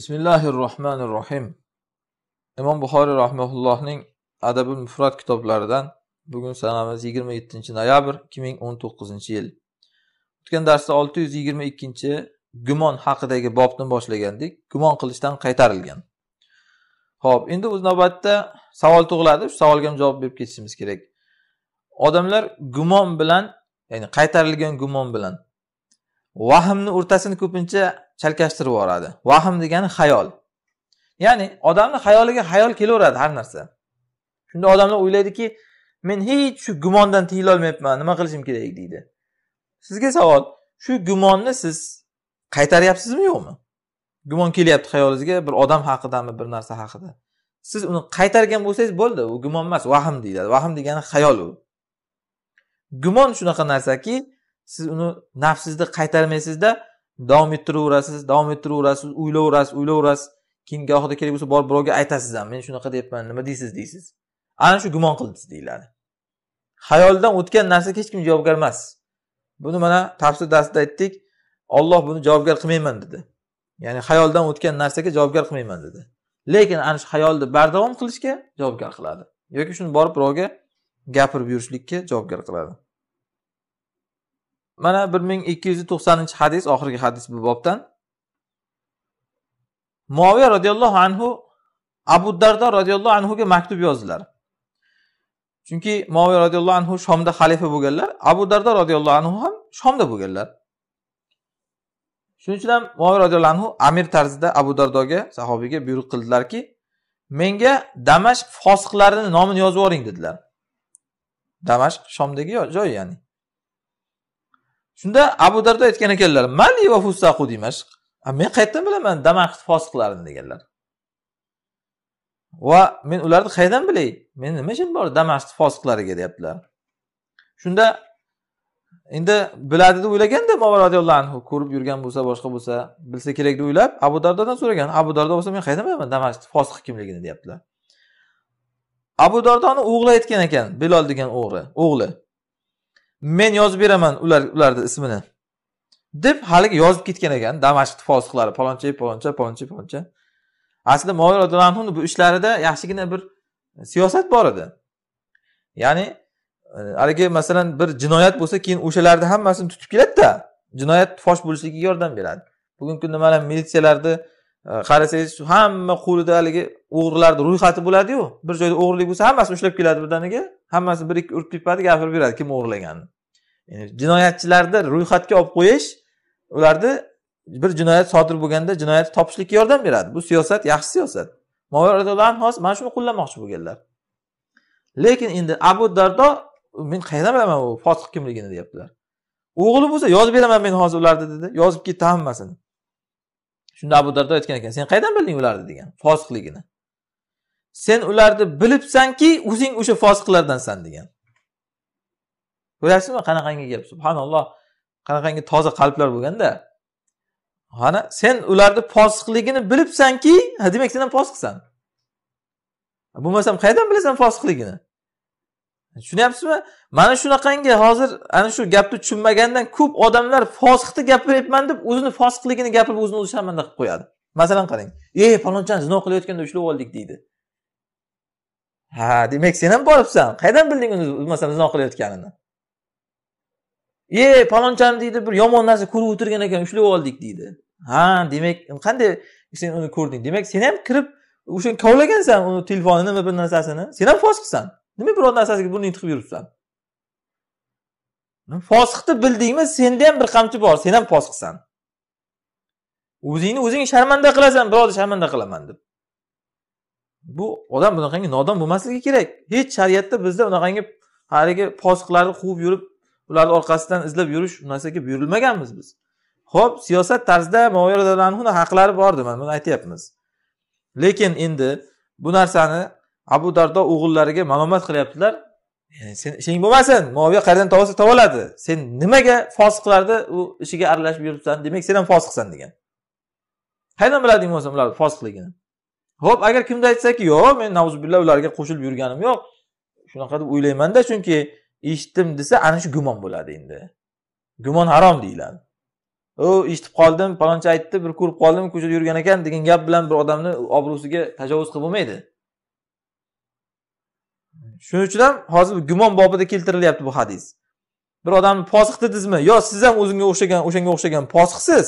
bismillahi rohmanir rohim imom buxoriy rahmaullohning adabul mufrat kitoblaridan bugun sanamiz yigirma yettinchi noyabr ikki ming o'n to'qqizinchi yil o'tgan darsda olti yuz yigirma ikkinchi gumon haqidagi bobni boshlagandik gumon qilishdan qaytarilgan ho'p endi o'z navbatida savol tug'iladi shu savolga ham javob berib ketishimiz kerak odamlar gumon bilan ya'ni qaytarilgan gumon bilan vahmni o'rtasini ko'pincha chalkashtirib yuboradi vahm degani xayol ya'ni odamni xayoliga xayol kelaveradi har narsa shunda odamlar o'ylaydiki men hech shu gumondan tiyilolmayapman nima qilishim kerak deydi sizga savol shu gumonni siz qaytaryapsizmi yo'qmi gumon kelyapti xayolingizga bir odam haqidami bir narsa haqida siz uni qaytargan bo'lsangiz bo'ldi u gumon emas vahm deyiladi vahm degani xayol u gumon shunaqa narsaki siz uni nafsizda qaytarmaysizda davom ettiraverasiz davom ettiraverasiz o'ylayverasiz o'ylayverasiz keyin gohida kerak bo'lsa borib birovga aytasiz ham men shunaqa deyapman nima deysiz deysiz ana shu gumon qildiz deyiladi hayoldan o'tgan narsaga hech kim javobgar emas buni mana tafsir darsida aytdik olloh buni javobgar qilmayman dedi ya'ni hayoldan o'tgan narsaga javobgar qilmayman dedi lekin ana shu hayolni bardavom qilishga javobgar qiladi yoki shuni borib birovga gapirib yurishlikka javobgar qiladi mana bir ming ikki yuz to'qsoninchi hadis oxirgi hadis bu bobdan muoviya roziyallohu anhu abu dardo roziyallohu anhuga maktub yozdilar chunki muoviya roziyallohu anhu shomda xalifa bo'lganlar abu dardo roziyallohu anhu ham shomda bo'lganlar shuning uchun ham muoviya roziyallohu anhu amir tarzida abu dardoga sahobiyga buyruq qildilarki menga damashq fosiqlarini nomini yozib yuboring dedilar damashq shomdagi joy ya'ni shunda abu dardo aytgan ekanlar mali va fusaqu dimashq men qayerdan bilaman damashq fosiqlarini deganlar va men ularni qayerdan bilay men nima ishim bor damashq fosiqlariga deyaptilar shunda endi biladi deb o'ylaganda movaro roziyallohu anhu ko'rib yurgan bo'lsa boshqa bo'lsa bilsa kerak deb o'ylab abu dardodan so'ragan abu dardo bo'lsa men qayerdan bilaman damashq fosiq kimligini deyaptilar abu dardoni o'g'li aytgan ekan bilol degan o'g'ri o'g'li men yozib beraman ular ularni ismini deb haligi yozib ketgan ekan damashq fosiqlari paloncha paloncha paloncha paloncha aslida moviy roziyallohu bu ishlarida yaxshigina bir siyosat bor edi ya'ni haligi masalan bir jinoyat bo'lsa keyin o'shalarni hammasini tutib keladida jinoyat fosh bo'lishligiga yordam beradi bugungi kunda mana militsiyalarni Э, qarasangiz hamma qo'lida haligi o'g'rilarni ro'yxati bo'ladiyu bir joyda o'g'irlik bo'lsa hammasini ushlab keladi birdaniga hammasi bir ikki urib tepadi gapirib beradi kim o'g'irlaganini ya'ni jinoyatchilarni ro'yxatga olib qo'yish ularni bir jinoyat sodir bo'lganda jinoyatni topishlikka yordam beradi bu siyosat yaxshi siyosat mana shuni qo'llamoqchi bo'lganlar lekin endi abu dardo men qayerdan bilaman u fosiq kimligini deyaptilar o'g'li bo'lsa yozib beraman men hozir ularni dedi yozib ketdi hammasini shunda abu dardo aytgan ekan sen qayerdan bilding ularni degan fosiqligini sen ularni bilibsanki o'zing o'sha fosiqlardansan degan ko'ryapsizmi qanaqangi gap subhanalloh qanaqangi toza qalblar bo'lganda ana sen ularni fosiqligini bilibsanki demak sen ham fosiqsan bo'lmasam qayerdan bilasan fosiqligini tushunyapsizmi mana shunaqangi hozir ana shu gapni tushunmagandan ko'p odamlar fosiqni gapiryapman deb o'zini fosiqligini gapirib o'zini o'zi sharmanda qilib qo'yadi masalan qarang e palonchani zino qilayotganda ushlab oldik deydi ha demak sen ham boribsan qayerdan bilding uni masalan zino qilayotganini e palonchani deydi bir yomon narsa ko'rib o'tirgan ekan ushlab oldik deydi ha demak qanday sen uni ko'rding demak sen ham kirib o'sha kovlagansan uni telefonini bir narsasini sen ham fosiqsan nima biror narsasiga burning tiqib yuribsan fosiqni bildingmi senda ham bir qamchi bor sen ham fosiqsan o'zingni o'zing sharmanda qilasan birovni sharmanda qilaman deb bu odam bunaqangi nodon bo'lmasligi kerak hech shariatda bizda unaqangi haligi fosiqlarni quvib yurib ularni orqasidan izlab yurish u narsaga buyurilmaganmiz biz ho'p siyosat tarzida haqlari bor deman buni aytyapmiz lekin endi bu narsani abu dardo o'g'illariga malomat qilyaptilar yani sen ishing bo'lmasin moviya qayerdan topsa topa oladi sen nimaga fosiqlarni u ishiga aralashib yuribsan demak sen ham fosiqsan degan qayerdan bilading bo'lsa ularni fosiqligini ho'p agar kimda aytsaki yo'q men nazubillah ularga qo'shilib yurganim yo'q shunaqa deb o'ylaymanda chunki eshitdim desa ana shu gumon bo'ladi endi gumon harom deyiladi u eshitib qoldim paloncha aytdi bir ko'rib qoldim ko'chada yurgan ekan degan gap bilan bir odamni obro'siga tajovuz qilib bo'lmaydi shuning uchun ham hozir gumon bobida keltirilyapti bu hadis bir odamni posiq dedizmi yo siz ham o'zingga o'xshagan o'shanga o'xshagan posiqsiz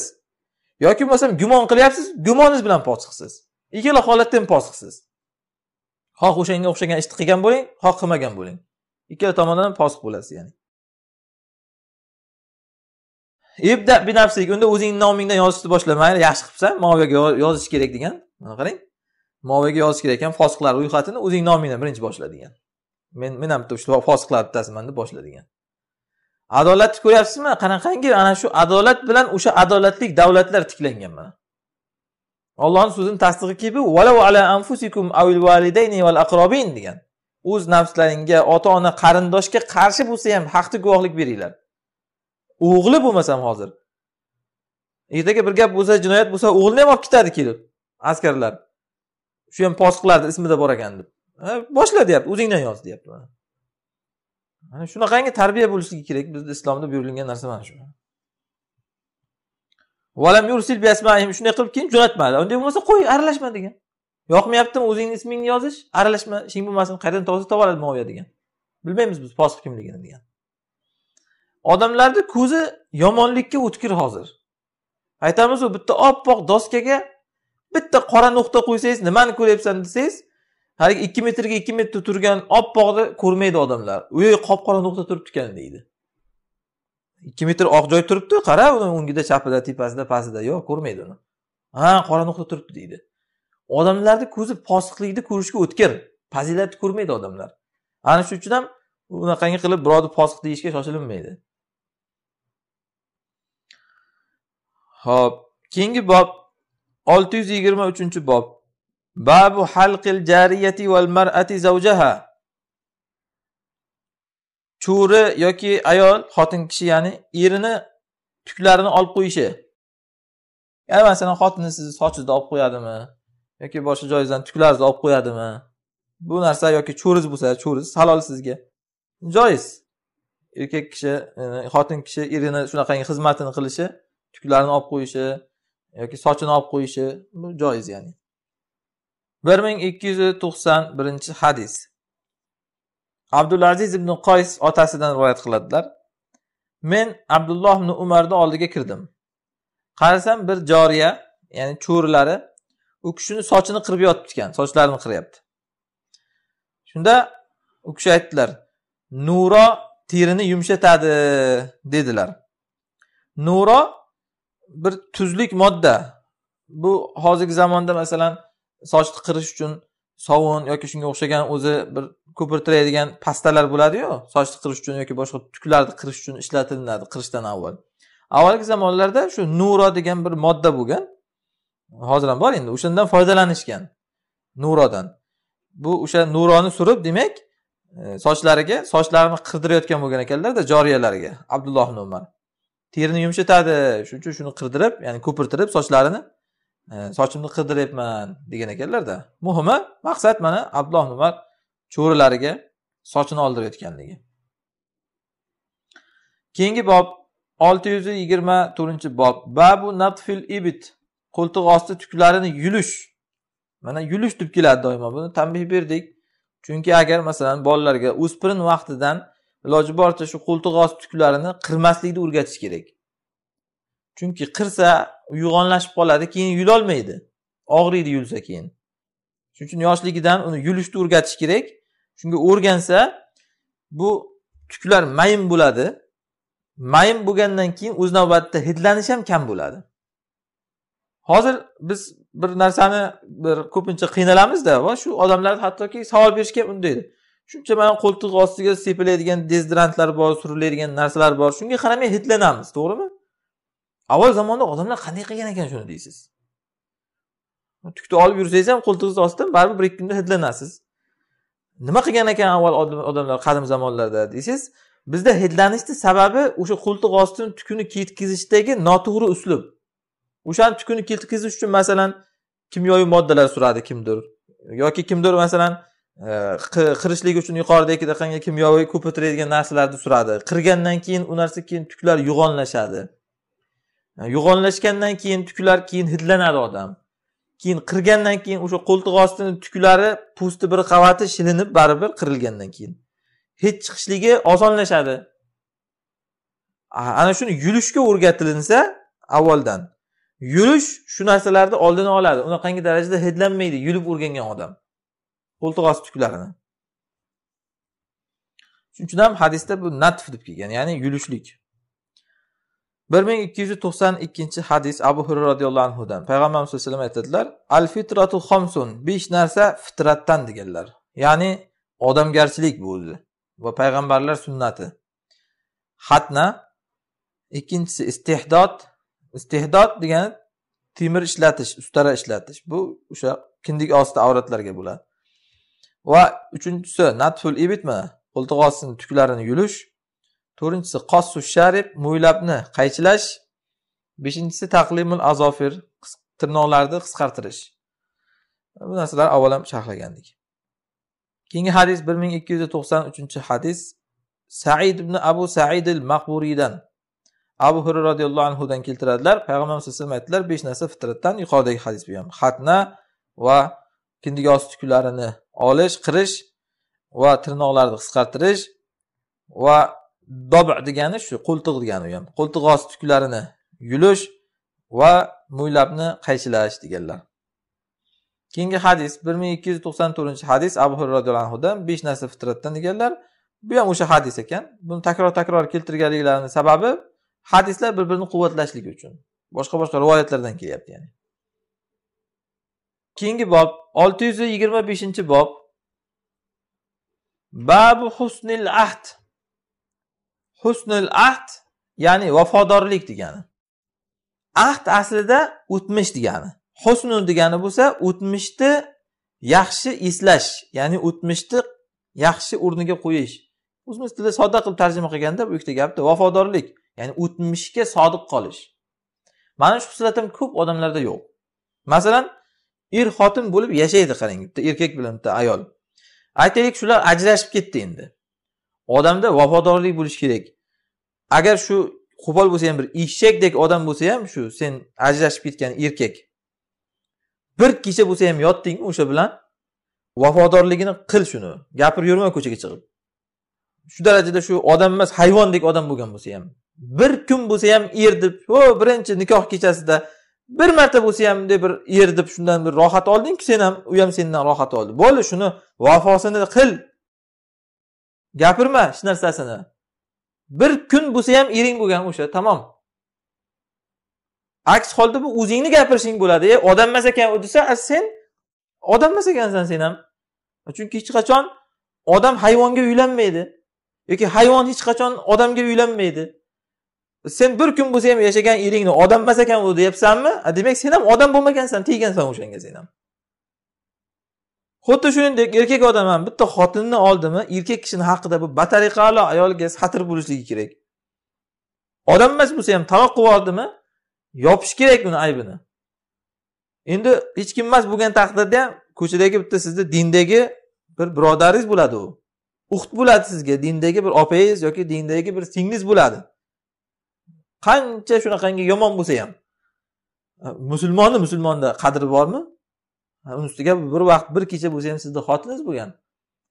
yoki bo'lmasam gumon qilyapsiz gumoningiz bilan posiqsiz ikkala holatda ham posiqsiz xoh o'shanga o'xshagan ishni qilgan bo'ling xoh qilmagan bo'ling ikkala tomondan ham posiq bo'lasiz ya'ni ibda binafsik unda o'zingni nomingdan yozishni boshla mayli yaxshi qilibsan moviyaga yozish kerak degan qarang moviyaga yozish kerak ekan fosiqlar ro'yxatini o'zing nomingdan birinchi boshla degan men men ham bitta ushbu fosiqlar bittasiman deb boshladigan adolatni ko'ryapsizmi qanaqangi ana shu adolat bilan o'sha adolatlik davlatlar tiklangan mana ollohni so'zini tasdig'i bu valau ala anfusikum avil validayni val aqrobin degan o'z nafslaringga ota ona qarindoshga qarshi bo'lsa ham haqni guvohlik beringlar o'g'li bo'lmasam hozir ertaga bir gap bo'lsa jinoyat bo'lsa o'g'lini ham olib ketadi kelib askarlar shu ham posiqlarni ismida bor ekan deb boshla deyapti o'zingdan yoz deyapti mana mana shunaqangi tarbiya bo'lishligi kerak bizni islomda buyurilgan narsa mana shu valam yursil shunday qilib keyin jo'natmadi unday bo'lmasa qo'y aralashma degan yoqmayaptimi o'zingni ismingni yozish aralashma ishing bo'lmasin qayerdan topsa topa oladi moviya degan bilmaymiz biz fosiq kimligini degan odamlarni ko'zi yomonlikka o'tkir hozir aytamizu bitta oppoq doskaga bitta qora nuqta qo'ysangiz nimani ko'ryapsan desangiz haligi ikki metrga ikki metrda turgan oppoqni ko'rmaydi odamlar uy qop qora nuqta turibdi ekan deydi ikki metr oq joy turibdi qara uni o'ngida chapida tepasida pastida yo'q ko'rmaydi uni ha qora nuqta turibdi deydi odamlarni ko'zi posiqlikni ko'rishga o'tkir fazilatni ko'rmaydi odamlar ana shuning uchun ham unaqangi qilib birovni posiq deyishga shoshilinmaydi ho'p keyingi bob olti yuz yigirma uchinchi bob باب حلق jariyati val زوجها zawjaha yoki ayol xotin kishi ya'ni erini tuklarini olib qo'yishi ya'ni masalan xotini sizni sochingizni olib qo'yadimi yoki boshqa joyingizdan tuklaringizni olib qo'yadimi bu narsa yoki cho'riz bo'lsa cho'riz halol sizga joiz erkak kishi xotin kishi erini shunaqangi xizmatini qilishi tuklarini olib qo'yishi yoki sochini olib qo'yishi bu joiz ya'ni bir ming ikki yuz to'qson birinchi hadis abdulaziz ibn qoys otasidan rivoyat qiladilar men abdulloh ibn umarni oldiga kirdim qarasam bir joriya ya'ni cho'rilari u kishini sochini qirib yotibdi ekan sochlarini qiryapti shunda u kishi aytdilar nuro terini yumshatadi dedilar nuro bir tuzlik modda bu hozirgi zamonda masalan sochni qirish uchun sovun yoki shunga o'xshagan o'zi bir ko'pirtiradigan pastalar bo'ladiyu sochni qirish uchun yoki boshqa tuklarni qirish uchun ishlatilinadi qirishdan avval avvalgi zamonlarda shu nuro degan bir modda bo'lgan hozir ham bor endi o'shandan foydalanishgan nurodan bu o'sha nuroni surib demak e, sochlariga sochlarini qirdirayotgan bo'lgan ekanlarda joriyalariga abdulloh ibn umar terini yumshatadi shuning uchun shuni qirdirib ya'ni ko'pirtirib sochlarini E, sochimni qirdiryapman degan ekanlarda muhimi maqsad mana abdulloh umar cho'rilariga sochini oldirayotganligi keyingi bob olti yuz yigirma to'rtinchi bob babu natfil ibit qo'ltiq osti tuklarini yulish mana yulish deb keladi doimo buni tanbeh berdik chunki agar masalan bolalarga o'spirin vaqtidan iloji boricha shu qo'ltiq osti tuklarini qirmaslikni o'rgatish kerak chunki qirsa uyg'onlashib qoladi keyin yulolmaydi og'riydi yulsa keyin shuning uchun yoshligidan uni yulishni o'rgatish kerak shunga o'rgansa bu tuklar mayin bo'ladi mayin bo'lgandan keyin o'z navbatida hidlanish ham kam bo'ladi hozir biz bir narsani bir ko'pincha qiynalamizda va shu odamlar hattoki savol berishga ham undaydi shuncha mana qo'ltiq ostiga sepiladigan dezdrantlar bor suriladigan narsalar bor shunga qaramay hidlanamiz to'g'rimi avval zamonda odamlar qanday qilgan ekan shuni deysiz tukni olib yursangiz ham qo'ltig'ingiz ostidan baribir bir ikki kunda hidlanasiz nima qilgan ekan avval odamlar qadim zamonlarda deysiz bizda hidlanishni sababi o'sha qo'ltiq ostini tukuni ketkizishdagi noto'g'ri uslub o'shani tukuni ketkizish uchun masalan kimyoviy moddalar suradi kimdir yoki kimdir masalan e, qirishlik uchun yuqoridagi qanga kimyoviy ko'pirtiradigan narsalarni suradi qirgandan keyin u narsa keyin tuklar yo'g'onlashadi yo'g'onlashgandan keyin tuklar keyin hidlanadi odam keyin qirgandan keyin o'sha qo'ltiq ostini tuklari po'sti bir qavati shilinib baribir qirilgandan keyin hid chiqishligi osonlashadi ana shuni yulishga o'rgatilinsa avvaldan yulish shu narsalarni oldini oladi unaqangi darajada hidlanmaydi yulib o'rgangan odam qo'ltiq osti tuklarini shuning uchun ham hadisda bu natf deb kelgan ya'ni yulishlik bir ming ikki yuz to'qson ikkinchi hadis abu hurra roziyallohu anhudan payg'ambarimiz sallallohu alayhi vasallam aytadilar al fitratu xomsun besh narsa fitratdan deganlar ya'ni odamgarchilik bu o'zi va payg'ambarlar sunnati xatna ikkinchisi istehdod istehdod degani temir ishlatish ustara ishlatish bu o'sha kindik osti avratlarga bo'ladi va uchinchisi natful ibitmi ostini tuklarini yulish to'rtinchisi qossu sharib mo'ylabni qaychilash beshinchisi taqlimul azofir tirnoqlarni qisqartirish bu narsalar avval ham sharhlagandik keyingi hadis bir ming ikki yuz to'qson uchinchi hadis said ibn abu saidil maqburiydan abu hura roziyallohu anhudan keltiradilar payg'ambar vasallam aytdilar besh narsa fitratdan yuqoridagi hadis bu ham xatna va kindik osti tuklarini olish qirish va tirnoqlarni qisqartirish va dobi degani shu qo'ltiq degani u ham qo'ltiq osti tuklarini yulish va mo'ylabni qaychilash deganlar keyingi hadis bir ming ikki yuz to'qson to'rtinchi hadis abu hurra roziyallohu anhudan besh narsa fitratdan deganlar bu ham o'sha hadis ekan buni takror takror keltirganliklarini sababi hadislar bir birini quvvatlashligi uchun boshqa boshqa rivoyatlardan kelyapti ya'ni keyingi bob olti yuz yigirma beshinchi bob babu husnil ahd husnul ahd ya'ni vafodorlik degani ahd aslida o'tmish degani husnu degani bo'lsa o'tmishni yaxshi eslash ya'ni o'tmishni yaxshi o'rniga qo'yish o'zimiz tilda sodda qilib tarjima qilganda bu ikkita gapda vafodorlik ya'ni o'tmishga sodiq qolish mana shu xislat ham ko'p odamlarda yo'q masalan er xotin bo'lib yashaydi qarang bitta erkak bilan bitta ayol aytaylik shular ajrashib ketdi endi odamda vafodorlik bo'lishi kerak agar shu qo'pol bo'lsa ham bir eshakdek odam bo'lsa ham shu sen ajrashib ketgan erkak bir kecha bo'lsa ham yotdingmi o'sha bilan vafodorligini qil shuni gapirib yurma ko'chaga chiqib shu darajada shu odam emas hayvondek odam bo'lgan bo'lsa ham bir kun bo'lsa ham er deb o birinchi nikoh kechasida bir marta bo'lsa ham bunday bir er deb shundan bir rohat oldingku sen ham u ham sendan rohat oldi bo'ldi shuni vafosini qil gapirma hech narsasini bir kun bo'lsa ham ering bo'lgan o'sha tamom aks holda bu o'zingni gapirishing bo'ladi e, odam emas ekan u desa sen odam emas ekansan sen ham chunki hech qachon odam hayvonga uylanmaydi yoki hayvon hech qachon odamga uylanmaydi sen bir kun bo'lsa ham yashagan eringni odam emas ekan u deyapsanmi demak sen ham odam bo'lmagansan tegansan o'shanga sen ham xuddi shuningdek erkak odam ham bitta xotinni oldimi erkak kishini haqida bu batariqalo ayolga satr bo'lishligi kerak odam emas bo'lsa ham taloq qilib yubordimi yopish kerak uni aybini endi hech kim emas bo'lgan taqdirda ham ko'chadagi bitta sizni dindagi bir birodaringiz bo'ladi u uxt bo'ladi sizga dindagi bir opangiz yoki dindagi bir singlingiz bo'ladi qancha shunaqangi yomon bo'lsa ham musulmonni musulmonda qadri bormi uni ustiga bir vaqt bir kecha bo'lsa ham sizni xotiningiz bo'lgan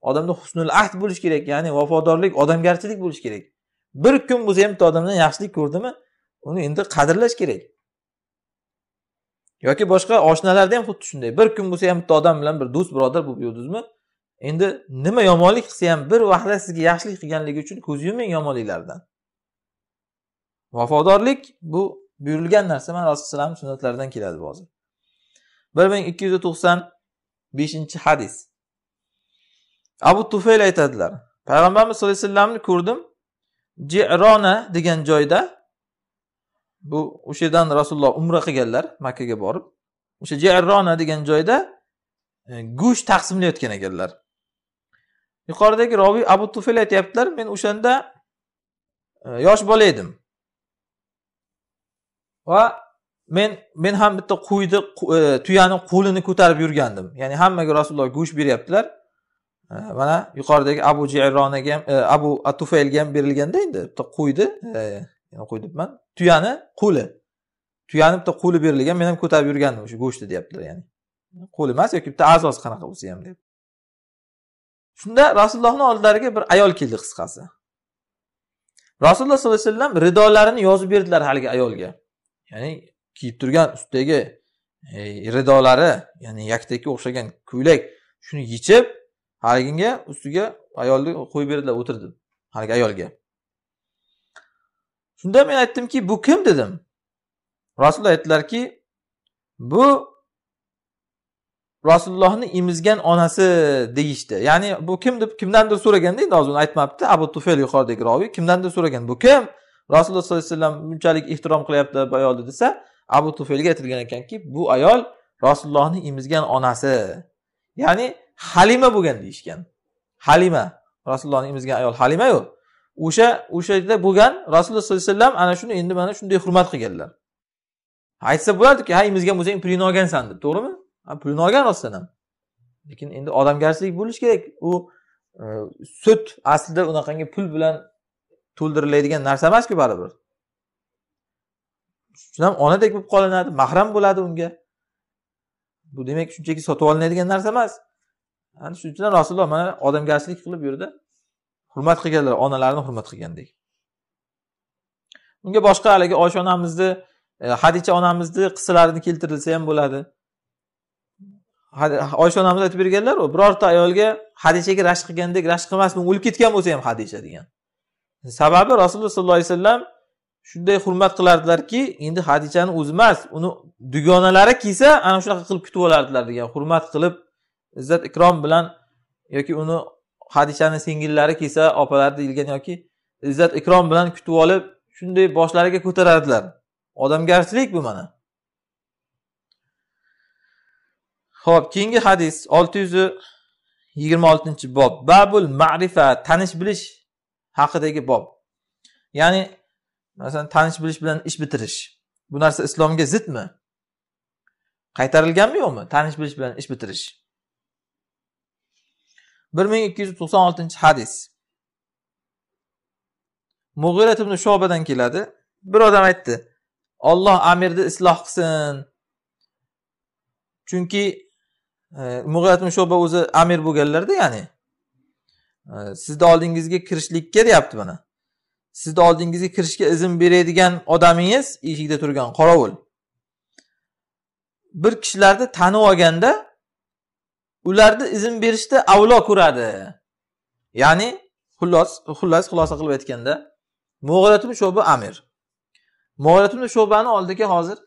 odamda husnul ahd bo'lishi kerak ya'ni vafodorlik odamgarchilik bo'lishi kerak bir kun bo'lsa ham bitta odamdan yaxshilik ko'rdimi uni endi qadrlash kerak yoki boshqa oshnalarda ham xuddi shunday bir kun bo'lsa ham bitta odam bilan bir do'st birodar bo'lib yurdingizmi endi nima yomonlik qilsa ham bir vaqtda sizga yaxshilik qilganligi uchun ko'z yuming yomonliklardan vafodorlik bu buyurilgan narsa mana rasululloh alayhi sunnatlaridan keladi bu hozir bir ming ikki yuz to'qson beshinchi hadis abu tufayl aytadilar payg'ambarimiz sallallohu alayhi vasallamni ko'rdim jirona degan joyda bu o'sha yerdan rasululloh umra qilganlar makkaga borib o'sha jirona degan joyda e, go'sht taqsimlayotgan ekanlar yuqoridagi roviy abu tufayl aytyaptilar men o'shanda e, yosh bola edim va men men ham bitta qo'yni e, tuyani qo'lini ko'tarib yurgandim ya'ni hammaga rasululloh go'sht beryaptilar e, mana yuqoridagi abu jayronaga ham e, abu atufaylga ham berilganda endi bitta qo'yni qo'y debman tuyani qo'li tuyani bitta qo'li berilgan men ham ko'tarib yurgandim o'sha go'shtni deyaptilar ya'ni qo'l emas yoki bitta a'zosi qanaqa bo'lsa ham deb shunda rasulullohni oldilariga bir ayol keldi qisqasi rasululloh sollallohu alayhi vasallam ridolarini yozib berdilar haligi ayolga ya'ni kiyib turgan ustidagi e, ridolari ya'ni yaktakka o'xshagan ko'ylak shuni yechib haliginga ustiga ayolni qo'yib berdilar o'tirdi haligi ayolga shunda men aytdimki bu kim dedim rasululloh aytdilarki bu rasulullohni emizgan onasi deyishdi ya'ni bu kim deb kimdandir so'raganda endi hozir uni aytmabdi abu tufel yuqoridagi roviy kimdandir so'ragan bu kim rasululloh sollallohu alayhi vasallam bunchalik ehtirom qilyapti bu ayolni desa abu tufelga aytilgan ekanki bu ayol rasulullohni emizgan onasi ya'ni halima bo'lgan deyishgan halima rasulullohni emizgan ayol halimayu o'sha o'sha yerda bo'lgan rasululloh sollallohu alayhi vasallam ana shuni endi mana shunday hurmat qilganlar aytsa bo'lardiki ha emizgan bo'lsang pulini olgansan deb to'g'rimi ha pulini olgan rostdan ham lekin endi odamgarchilik bo'lishi kerak u e, sut aslida unaqangi pul bilan to'ldiriladigan narsa emasku baribir shundan ham onadek bo'lib qolinadi mahram bo'ladi unga bu demak shunchaki sotib olinadigan narsa emas ana shuning uchun rasululloh mana odamgarchilik qilib yurdi hurmat qilganlar onalarini hurmat qilgandek unga boshqa haligi oysha onamizni e, hadicha onamizni qissalarini keltirilsa ham bo'ladi oysha onamiz aytib berganlaru birorta ayolga hadichaga rashk qilgandek rashk qilmasdan o'lib ketgan bo'lsa ham hadicha degan sababi rasululloh sollallohu alayhi vasallam shunday hurmat qilardilarki endi hadichani o'zi emas uni dugonalari kelsa ana shunaqa qilib kutib olardilar degan hurmat qilib izzat ikrom bilan yoki uni hadichani singillari kelsa opalari deyilgan yoki izzat ikrom bilan kutib olib shunday boshlariga ko'tarardilar odamgarchilik bu mana ho'p keyingi hadis olti yuz yigirma oltinchi bob babul ma'rifa tanish bilish haqidagi bob ya'ni masalan tanish bilish bilan ish bitirish bu narsa islomga zidmi qaytarilganmi yo'qmi tanish bilish bilan ish bitirish bir ming ikki yuz to'qson oltinchi hadis mug'irat ibn shobadan keladi bir odam aytdi olloh amirni isloh qilsin chunki e, mug'irat ibn shoba o'zi amir bo'lganlarda ya'ni e, sizni oldingizga kirishlikka deyapti mana sizni oldingizga kirishga izn beradigan odamingiz eshikda turgan qorovul bir kishilarni tanib olganda ularni izn berishda avlo ko'radi ya'ni xullas xullas xulosa qilib aytganda mo'g'ratib sho'ba amir mo'g'ratib shobani oldiga hozir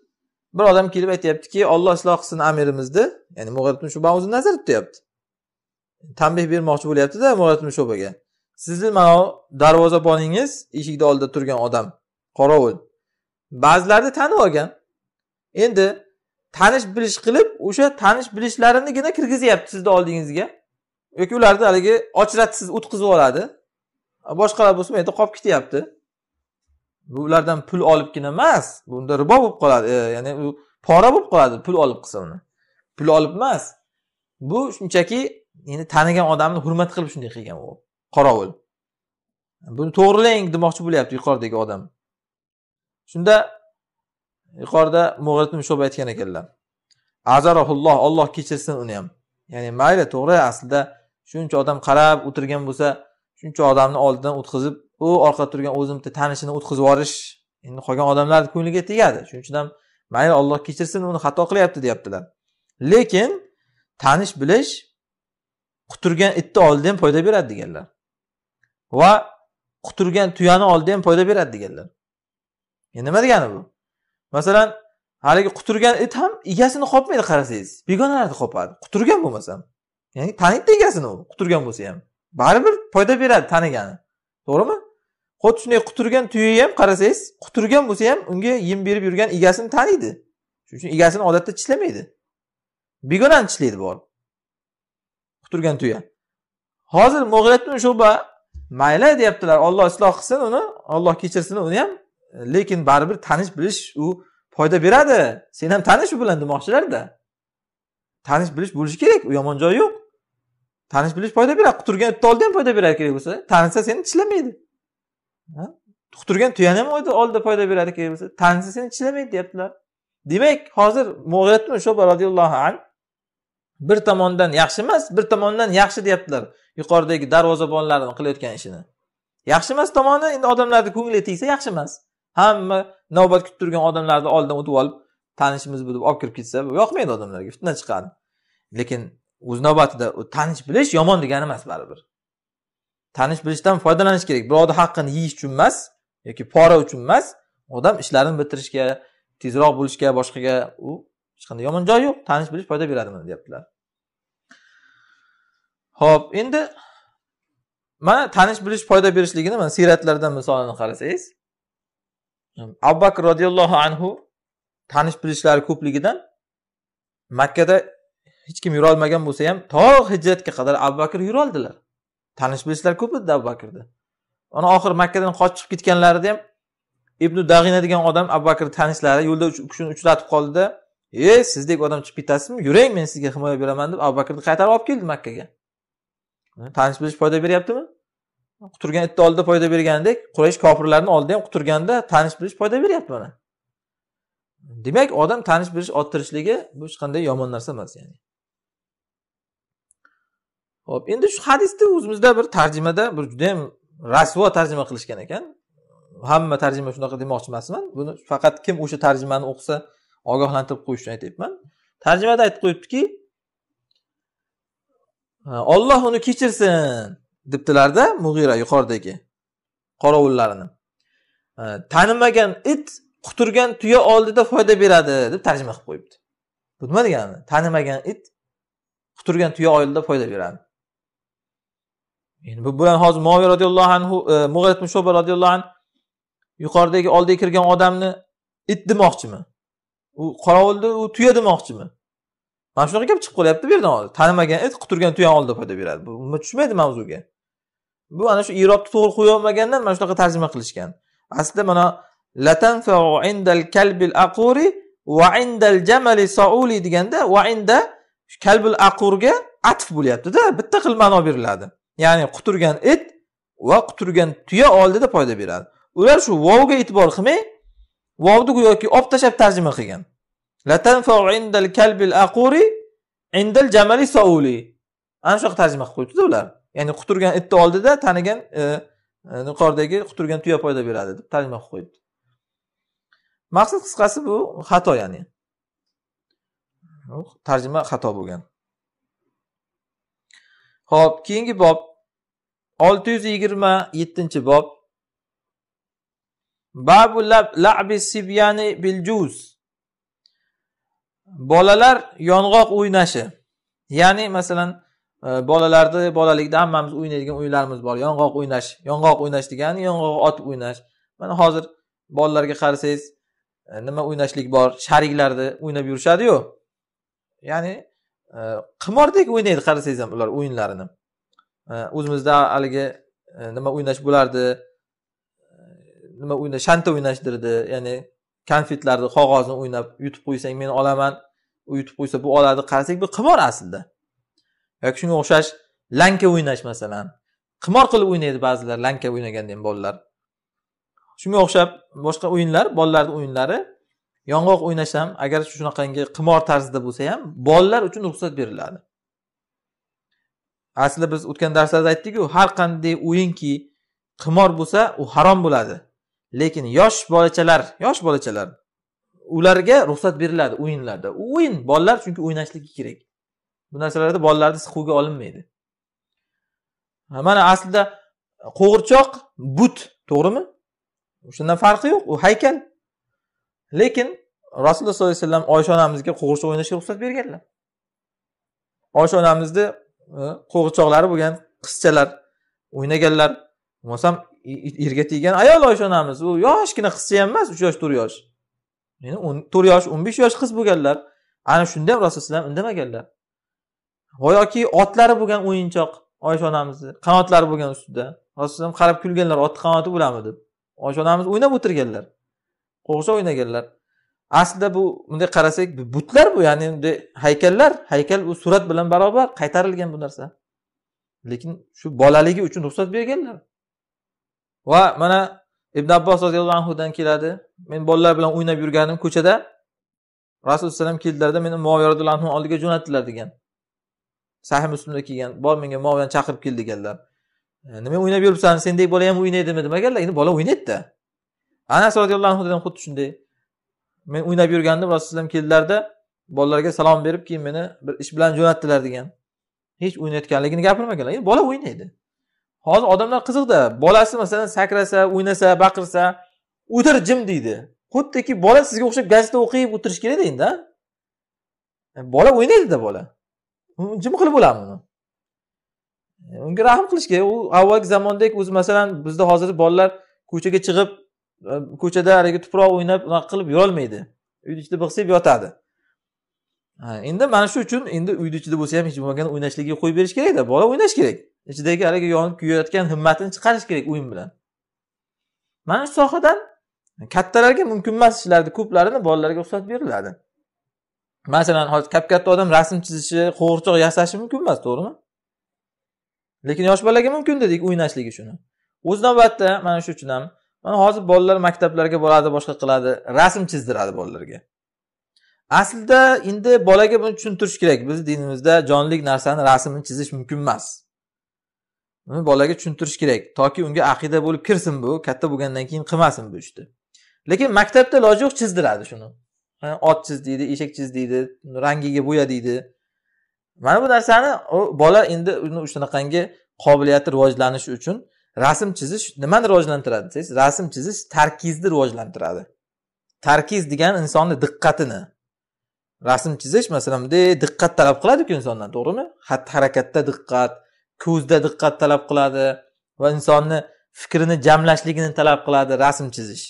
bir odam kelib aytyaptiki olloh isloh qilsin amirimizni ya'ni mo'g'ratib sho'ba o'zini nazarda tutyapti tanbeh bermoqchi bo'lyaptida mo'g'ratib sho'baga sizni mana darvozaboningiz eshikni oldida turgan odam qorovul ba'zilarni tanib olgan endi tanish bilish qilib o'sha tanish bilishlarinigina kirgizyapti sizni oldingizga yoki ularni haligi sizni o'tqizib oladi boshqalar bo'lsa bu yerda qolib ketyapti bu ulardan pul olibgina emas bunda ribo bo'lib qoladi e, ya'ni u pora bo'lib qoladi pul olib qilsa uni pul olib emas bu shunchaki ya'ni tanigan odamni hurmat qilib shunday qilgan bo'lib qorovul buni to'g'rilang demoqchi bo'lyapti yuqoridagi odam shunda yuqorida mug'ir shoba aytgan ekanlar azarohulloh olloh kechirsin uni ham ya'ni mayli to'g'ri aslida shuncha odam qarab o'tirgan bo'lsa shuncha odamni oldidan o'tkazib u orqada turgan o'zini bitta tanishini o'tkazib yuborish endi qolgan odamlarni ko'ngliga tegadi shuning uchun ham mayli olloh kechirsin uni xato qilyapti deyaptilar lekin tanish bilish quturgan itni oldida ham foyda beradi deganlar va quturgan tuyani oldi ham foyda beradi deganlar endi nima degani bu masalan haligi quturgan it ham egasini qopmaydi qarasangiz begonalarni qopadi quturgan bo'lmasa ya'ni taniydi egasini u quturgan bo'lsa ham baribir foyda beradi tanigani to'g'rimi xuddi shunday quturgan tuya ham qarasangiz quturgan bo'lsa ham unga yem berib yurgan egasini taniydi shuning uchun egasini odatda tishlamaydi begonani tishlaydi borib quturgan tuya hozir mo'g'iyatbin shuba mayli deyaptilar olloh isloh qilsin uni olloh kechirsin uni ham lekin baribir tanish bilish u foyda beradi sen ham tanish u bilan demoqchilarda tanish bilish bo'lishi kerak u yomon joyi yo'q tanish bilish foyda beradi quturgan itni oldida ham foyda beradi kerak bo'lsa tanisa seni tishlamaydi quturgan tuyani ham oldida foyda beradi kerak bo'lsa tanisa seni tishlamaydi deyaptilar demak hozir shoba roziyallohu an bir tomondan yaxshi emas bir tomondan yaxshi deyaptilar yuqoridagi darvozabonlarni qilayotgan ishini yaxshi emas tomoni endi odamlarni ko'ngli tegsa yaxshi emas hamma navbat kutib turgan odamlarni oldidan o'tib olib tanishimiz bu deb olib kirib ketsa yoqmaydi odamlarga fitna chiqadi lekin o'z navbatida tanish bilish yomon degani emas baribir tanish bilishdan foydalanish kerak birovni haqqini yeyish uchun emas yoki pora uchun emas odam ishlarini bitirishga tezroq bo'lishga boshqaga u hech qanday yomon joyi yo'q tanish bilish foyda beradi mana deyaptilar ho'p endi mana tanish bilish foyda berishligini mana siyratlardan misolini qarasangiz abu bakr roziyallohu anhu tanish bilishlari ko'pligidan makkada hech kim yurolmagan bo'lsa ham to hijratga qadar abu bakr yuroldilar tanish bilishlar ko'p edi abu bakrda ana oxiri makkadan qochib chiqib ketganlarida ham ibn dag'ina degan odam abu bakrni tanishlari yo'lda u kishini uchratib qoldida ey sizdek odam chiqib ketasizmi yuring men sizga himoya beraman deb abu bakrni qaytarib olib keldi makkaga tanish bilish foyda beryaptimi quturgan itni oldida foyda bergandek quraysh kofirlarni oldida ham quturganda tanish bilish foyda beryapti mana demak odam tanish bilish orttirishligi bu hech qanday yomon narsa emas ya'ni ho'p endi shu hadisni o'zimizda bir tarjimada bir judayam rasvo tarjima qilishgan ekan hamma tarjima shunaqa demoqchi emasman buni faqat kim o'sha tarjimani o'qisa ogohlantirib qo'yish uchun aytyapman tarjimada aytib qo'yibdiki olloh uni kechirsin debdilarda mug'ira yuqoridagi qorovullarini tanimagan it quturgan tuya oldida foyda beradi deb tarjima qilib qo'yibdi bu nima degani tanimagan it quturgan tuya oldida foyda beradi endi bu bilan hozir moviy roziyallohu anhu e, mug'ira ibn roziyallohu anhu yuqoridagi oldiga kirgan odamni it demoqchimi u qorovulni u tuya demoqchimi mana shunaqa gap chiqib qolyapti bu yerdan tanimagan it quturgan tuyan oldida foyda beradi bu umuman tushmaydi mavzuga bu ana shu irobni to'g'ri qo'yolmagandan mana shunaqa tarjima qilishgan aslida mana kalbil aquri va indal sauli deganda va inda kalbil aqurga atf bo'lyaptida bitta xil ma'no beriladi ya'ni quturgan it va quturgan tuya oldida foyda beradi ular shu vovga e'tibor qilmay vovni go'yoki olib tashlab tarjima qilgan latanfau indal kalbil aquri indal jamali sauli ana shunaqa tarjima qilib qo'yibdida ular ya'ni quturgan itni oldida tanigan yuqoridagi e, e, quturgan tuya foyda beradi deb tarjima qilib qo'yibdi maqsad qisqasi bu xato ya'ni tarjima xato bo'lgan ho'p keyingi bob olti yuz yigirma yettinchi bob babu labi sibyani biljuz bolalar yong'oq o'ynashi ya'ni masalan e, bolalarni bolalikda hammamiz o'ynaydigan o'yinlarimiz bor yong'oq o'ynash yong'oq o'ynash degani yong'oq otib o'ynash mana hozir bolalarga qarasangiz e, nima o'ynashlik bor shariklarni o'ynab yurishadiyu ya'ni e, qimordek o'ynaydi qarasangiz ham ular o'yinlarini o'zimizda haligi nima o'ynash bo'lardi nima o'ynash shanta o'ynashtirdi ya'ni konfetlarni qog'ozni o'ynab yutib qo'ysang men olaman u yutib qo'ysa bu oladi qarasak bu qimor aslida yoki shunga o'xshash lanka o'ynash masalan qimor qilib o'ynaydi ba'zilar lanka o'ynaganda ham bolalar shunga o'xshab boshqa o'yinlar bolalarni o'yinlari yong'oq o'ynash ham agar shunaqangi qimor tarzida bo'lsa ham bolalar uchun ruxsat beriladi aslida biz o'tgan darslarda aytdikku har qanday o'yinki qimor bo'lsa u harom bo'ladi lekin yosh bolachalar yosh bolachalar ularga ruxsat beriladi o'yinlarda o'yin bolalar chunki o'ynashligi kerak bu narsalarda bolalarni siquvga olinmaydi mana aslida qo'g'irchoq but to'g'rimi o'shandan farqi yo'q u haykal lekin rasululloh sollallohu alayhi vasallam oysha onamizga qo'g'irchoq o'ynashga ruxsat berganlar oysha onamizni e, qo'g'irchoqlari bo'lgan qizchalar o'ynaganlar bo'lmasam erga tegan ayol oysha onamiz u yoshgina qizcha ham emas uch yosh to'rt yosh to'rt yosh o'n besh yosh qiz bo'lganlar ana shunda ham rasululloh alayhi indamaganlar yoki otlari bo'lgan o'yinchoq oysha onamizni qanotlari bo'lgan ustida rasululloh qarab kulganlar otni qanoti bo'ladimi deb oysha onamiz o'ynab o'tirganlar qo'g'sha o'ynaganlar aslida bu bunday qarasak butlar bu ya'ni bunday haykallar haykal u surat bilan barobar qaytarilgan bu narsa lekin shu bolaligi uchun ruxsat berganlar va mana ibn abbos roziyallohu anhudan keladi men bolalar bilan o'ynab yurganim ko'chada rasululloh alayhisalom keldilarda meni moviya roziyallohu anhu oldiga jo'natdilar degan sahih muslimda kelgan bor menga moviyani chaqirib kel deganlar e, nima o'ynab yuribsan sendek bola ham o'ynaydimi demaganlar endi bola o'ynaydida anas roziyallohu ham xuddi shunday men o'ynab yurgandim rasululloh keldilarda bolalarga salom berib keyin meni bir ish bilan jo'natdilar degan hech o'ynayotganligini gapirmaganlar endi bola o'ynaydi hozir odamlar qiziqda bolasi masalan sakrasa o'ynasa baqirsa o'tir jim deydi xuddiki bola sizga o'xshab gazeta o'qib o'tirishi kerakda endi bola o'ynaydida bola jim qilib bo'ladimi uni unga rahm qilish kerak u avvalgi zamondek o'zi masalan bizda hozir bolalar ko'chaga chiqib e, ko'chada haligi tuproq o'ynab unaqa qilib yurolmaydi uyni ichida biqsib yotadi endi mana shu uchun endi uyni ichida bo'lsa ham hech bo'lmaganda o'ynashligiga qo'yib berish kerakda bola o'ynashi kerak ichidagi haligi yonib kuyayotgan himmatini chiqarish kerak o'yin bilan mana shu sohadan kattalarga mumkin emas ishlarni ko'plarini bolalarga ruxsat beriladi masalan hozir kap katta odam rasm chizishi qo'g'irchoq yasashi mumkin emas to'g'rimi lekin yosh bolaga mumkin dedik o'ynashligi uchun o'z navbatida mana shu uchun ham mana hozir bolalar maktablarga boradi boshqa qiladi rasm chizdiradi bolalarga aslida endi bolaga buni tushuntirish kerak biz dinimizda jonli narsani rasmini chizish mumkin emas bolaga tushuntirish kerak toki unga aqida bo'lib kirsin bu katta bo'lgandan keyin qilmasin bu ishni lekin maktabda iloji yo'q chizdiradi shuni ot chiz deydi eshak chiz deydi rangiga bo'ya deydi mana bu narsani bola endi uni shunaqangi qobiliyati rivojlanishi uchun rasm chizish nimani rivojlantiradi desangiz rasm chizish tarkizni rivojlantiradi tarkiz degani insonni diqqatini rasm chizish masalan bunday diqqat talab qiladiku insondan to'g'rimi xatti harakatda diqqat ko'zda diqqat talab qiladi va insonni fikrini jamlashligini talab qiladi rasm chizish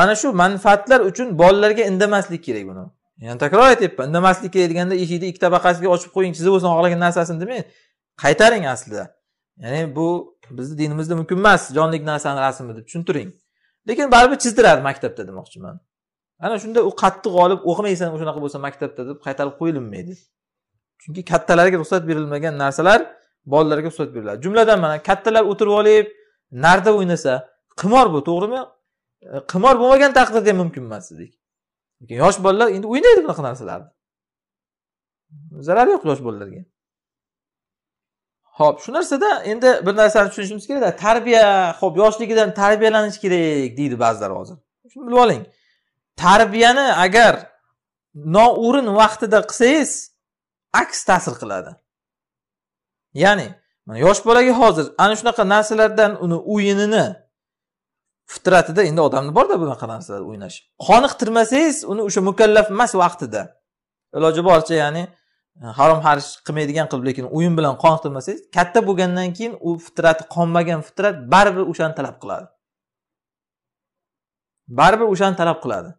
mana shu manfaatlar uchun bolalarga indamaslik kerak buni yana takror aytyapman indamaslik kerak deganda eshikni ikki tabaqasiga ochib qo'ying chizib o'lsin xohlagan narsasini demang qaytaring aslida ya'ni bu bizni dinimizda mumkin emas jonlik narsani rasmi deb tushuntiring lekin baribir chizdiradi maktabda demoqchiman ana shunda u qattiq olib o'qimaysan o'shanaqa bo'lsa maktabda deb qaytarib qo'yilinmaydi chunki kattalarga ruxsat berilmagan narsalar bolalarga ruxsat beriladi jumladan mana kattalar o'tirib olib narda o'ynasa qimor bu to'g'rimi e, qimor bo'lmagan taqdirda ham mumkin emas dedik lekin yosh bolalar endi o'ynaydi bunaqa narsalarni zarari yo'q yosh bolalarga ho'p shu narsada endi bir narsani tushunishimiz kerakda tarbiya ho'p yoshligidan tarbiyalanish kerak deydi ba'zilar hozir shuni bilib oling tarbiyani agar noo'rin vaqtida qilsangiz aks ta'sir qiladi ya'ni yosh bolaga hozir ana shunaqa narsalardan uni o'yinini fitratida endi odamni borda bunaqa narsalar o'ynash qoniqtirmasangiz uni o'sha mukallaf emas vaqtida iloji boricha ya'ni e, harom harish qilmaydigan qilib lekin o'yin bilan qoniqtirmasangiz katta bo'lgandan keyin u fitrati qonmagan fitrat baribir o'shani talab qiladi baribir o'shani talab qiladi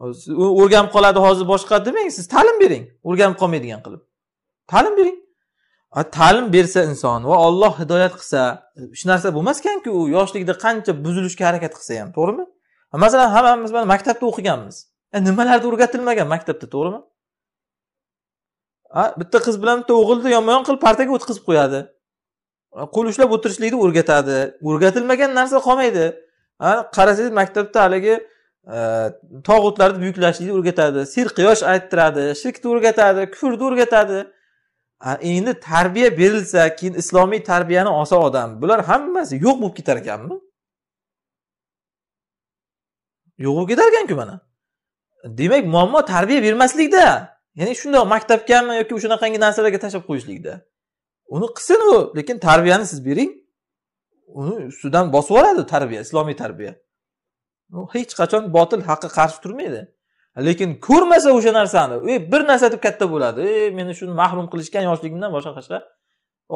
o'rganib qoladi hozir boshqa demang siz ta'lim bering o'rganib qolmaydigan qilib ta'lim bering ta'lim bersa inson va olloh hidoyat qilsa hech narsa bo'lmaskanku u yoshligida qancha buzilishga harakat qilsa ham to'g'rimi masalan hammamiz mana maktabda o'qiganmiz e, nimalarni o'rgatilmagan maktabda to'g'rimi bitta qiz bilan bitta o'g'ilni yonma yon qilib partaga o'tkazib qo'yadi qo'l ushlab o'tirishlikni o'rgatadi o'rgatilmagan narsa qolmaydi qarasangiz maktabda haligi tog'utlarni buyuklashlikni o'rgatadi serqiyosh ayttiradi shirkni o'rgatadi kufrni o'rgatadi endi tarbiya berilsa keyin islomiy tarbiyani olsa odam bular hammasi yo'q bo'lib ketar ekanmi yo'q bo'lib ketar ekanku mana demak muammo tarbiya bermaslikda ya'ni shundoq maktabgami yoki shunaqangi narsalarga tashlab qo'yishlikda uni qilsin u lekin tarbiyani siz bering uni ustidan bosib yuboradi tarbiya islomiy tarbiya u hech qachon botil haqqa qarshi turmaydi lekin ko'rmasa o'sha narsani e bir narsa deb katta bo'ladi e meni shuni mahrum qilishgan yoshligimdan boshqa qashqa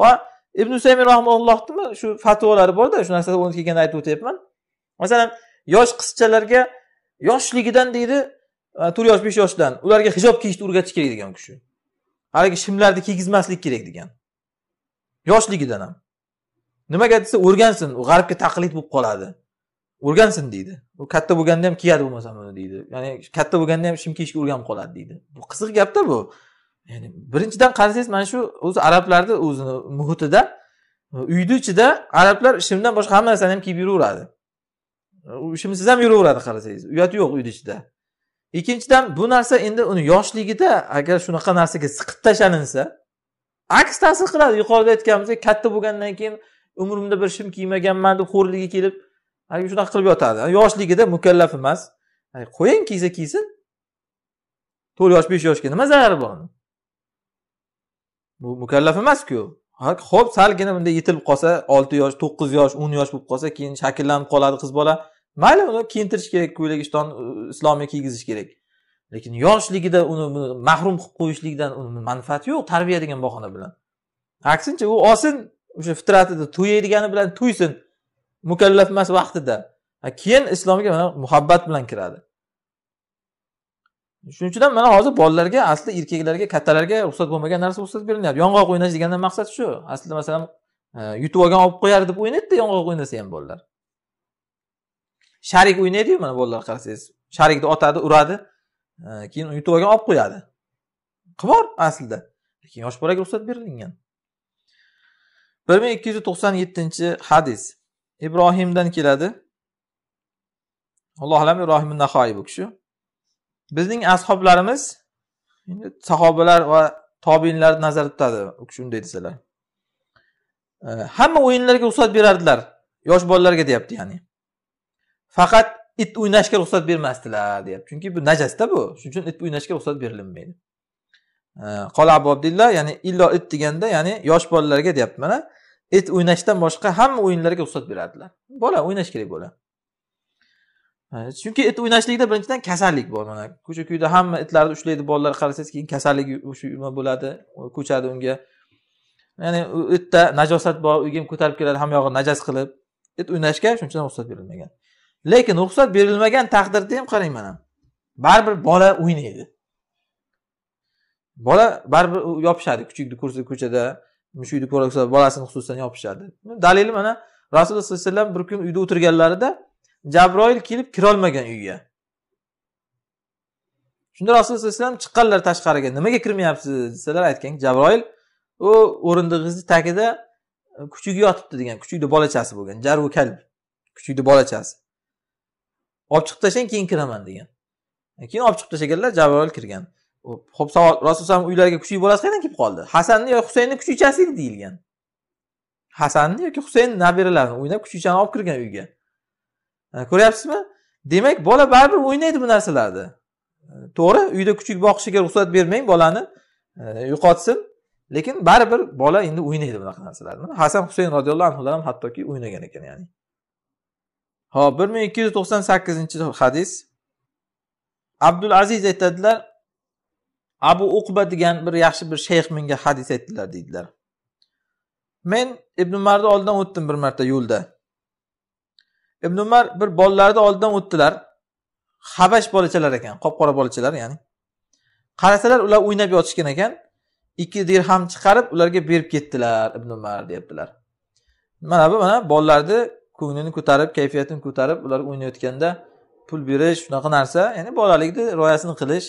va ibn usaymin rahmaullohni shu fatvolari borda shu narsa o'rni kelganda aytib o'tyapman masalan yosh qizchalarga yoshligidan deydi e, to'rt yosh besh yoshdan ularga hijob kiyishni o'rgatish kerak degan u kishi haligi shimlarni kiygizmaslik kerak degan yoshligidan ham nimaga desa o'rgansin g'arbga taqlid bo'lib qoladi o'rgansin deydi u katta bo'lganda ham kiyadi bo'lmasam uni deydi ya'ni katta bo'lganda ham shim kiyishga o'rganib qoladi deydi bu qiziq gapda bu ya'ni birinchidan qarasangiz mana shu o'zi arablarni o'zini muhitida uyni ichida arablar shimdan boshqa hamma narsani ham kiyib yuraveradi shimsiz ham yuraveradi qarasangiz uyat yo'q uyni ichida ikkinchidan bu narsa endi uni yoshligida agar shunaqa narsaga siqib tashlaninsa aks ta'sir qiladi yuqorida aytganimizdek katta bo'lgandan keyin umrimda bir shim kiymaganman deb xo'rligi kelib haligi shunaqa qilib yotadi yoshligida mukallaf emas qo'ying kiysa kiysin to'rt yosh besh yoshga nima zarari bor bu mukallaf emasku ho'p salgina bunday yetilib qolsa olti yosh to'qqiz yosh o'n yosh bo'lib qolsa keyin shakllanib qoladi qiz bola mayli uni kiyintirish kerak ko'ylak ishton islomiy kiygizish kerak lekin yoshligida uni mahrum qilib qo'yishlikdan uni manfaati yo'q tarbiya degan bahona bilan aksincha u olsin o'sha fitratida to'yadigani bilan to'ysin mukallaf emas vaqtida keyin islomga mana muhabbat bilan kiradi shuning uchun ham mana hozir bolalarga asli erkaklarga kattalarga ruxsat bo'lmagan narsa ruxsat berilyapti yong'oq o'ynash degandan maqsad shu aslida masalan e, yutib olgan olib qo'yar deb o'ynaydida yong'oq o'ynasa ham bolalar sharik o'ynaydiyu mana bolalar qarasangiz sharikni otadi uradi e, keyin yutib olgan olib qo'yadi qimor aslida lekin yosh bolaga ruxsat berilgan bir ming ikki yuz to'qson yettinchi hadis ibrohimdan keladi alloh alam ibrohim nahoiy bu kishi bizning ashoblarimiz sahobalar va tobinlarni nazarda tutadi u kishi unday desalar e, hamma o'yinlarga ruxsat berardilar yosh bolalarga deyapti ya'ni faqat it o'ynashga ruxsat bermasdilar deyapti chunki bu najasda bu shuning uchun it o'ynashga ruxsat berilmaydi e, qola abu abdillah ya'ni illo it deganda ya'ni yosh bolalarga deyapti mana it o'ynashdan boshqa hamma o'yinlarga ruxsat beradilar bola o'ynash kerak bola chunki it o'ynashlikda birinchidan kasallik bor mana ko'cha kuyda hamma itlarni ushlaydi bolalar qarasangiz keyin kasallik o'sha nima bo'ladi ko'chadi unga ya'ni itda najosat bor uyga ham ko'tarib keladi hamma yog'ini najas qilib it o'ynashga shuning uchun ruxsat berilmagan lekin ruxsat berilmagan taqdirda ham qarang mana baribir bola o'ynaydi bola baribir yopishadi kuchukni ko'rsa ko'chada mushukni ko'ra bolasini xususan yopishadi dalili mana rasululloh sallallohu alayhi vasallam bir kun uyda o'tirganlarida jabroil kelib kirolmagan uyga shunda rasululloh sallallohu alayhi vasallam chiqqanlar tashqariga nimaga kirmayapsiz desalar aytganki jabroil u o'rindig'ingizni tagida kuchuk yotibdi degan kuchukni bolachasi bo'lgan jarvu kalb kuchukni bolachasi olib chiqib tashlang keyin kiraman degan keyin olib chiqib tashlaganlar jabroil kirgan ho'p savol alayhi uylariga kuchuk bolasi qayerdan kelib qoldi hasanni yo husaynni kuchukchasi deyilgan hasanni yoki husaynni nabiralarini o'ynab kuchukchani olib kirgan uyga ko'ryapsizmi demak bola baribir o'ynaydi bu narsalarni to'g'ri uyda kuchuk boqishiga ruxsat bermang bolani yo'qotsin lekin baribir bola endi o'ynaydi bunaqa narsalarni hasan husayn roziyallohu anhular ham hattoki o'ynagan ekan ya'ni ho'p bir ming ikki yuz to'qson sakkizinchi hadis abdul aziz aytadilar abu uqba degan bir yaxshi bir shayx menga hadis aytdilar deydilar men ibn umarni oldidan o'tdim bir marta yo'lda ibn umar bir bolalarni oldidan o'tdilar habash bolachalar ekan qop qora bolachalar ya'ni qarasalar ular o'ynab yotishgan ekan ikki dirham chiqarib ularga berib ketdilar ibn umar deyaptilar mana bu mana bolalarni ko'nglini ko'tarib kayfiyatini ko'tarib ular o'ynayotganda pul berish shunaqa narsa ya'ni bolalikni rioyasini qilish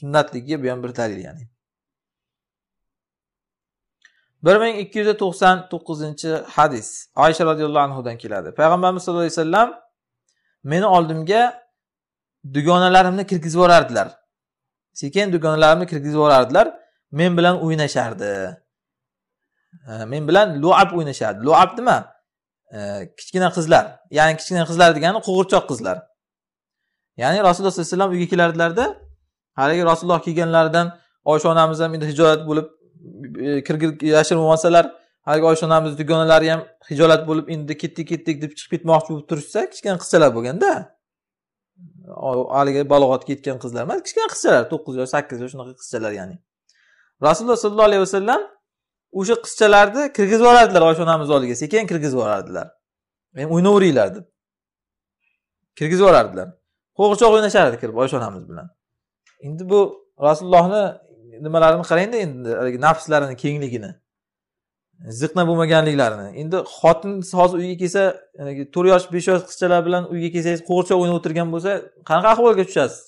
sunnatligiga bu ham bir dalil ya'ni bir ming ikki yuz to'qson to'qqizinchi hadis oysha roziyallohu anhudan keladi payg'ambarimiz sallallohu alayhi vasallam meni oldimga dugonalarimni kirgizib yuborardilar sekin dugonalarimni kirgizib yuborardilar men bilan o'ynashardi men bilan luab o'ynashardi luab nima kichkina qizlar ya'ni kichkina qizlar degani qo'g'irchoq qizlar ya'ni rasululloh sallallohu alayhi vasallam uyga kelardilarda haligi rasululloh kelganlaridan oysha onamiz ham endi hijolat bo'lib e, kirgir yashirib olmasalar haligi oysha onamizni dugonalari ham hijolat bo'lib endi ketdik ketdik deb chiqib ketmoqchi bo'lib turishsa kichkina qizchalar bo'lganda haligi balog'atga yetgan qizlar emas kichkina qizchalar to'qqiz yosh sakkiz yosh shunaqa qizchalar ya'ni rasululloh sollallohu alayhi vasallam o'sha qizchalarni kirgizib yuborardilar oysha onamizni oldiga sekin kirgizib yuborardilar yani o'ynaveringlar deb kirgizib yuborardilar qo'g'irchoq o'ynashardi kirib oysha onamiz bilan endi bu rasulullohni nimalarini qarangda endi nafslarini kengligini ziqna bo'lmaganliklarini endi xotin hozir uyga kelsa to'rt yosh besh yosh qizchalar bilan uyga kelsangiz qo'g'irchoq o'ynab o'tirgan bo'lsa qanaqa ahvolga tushasiz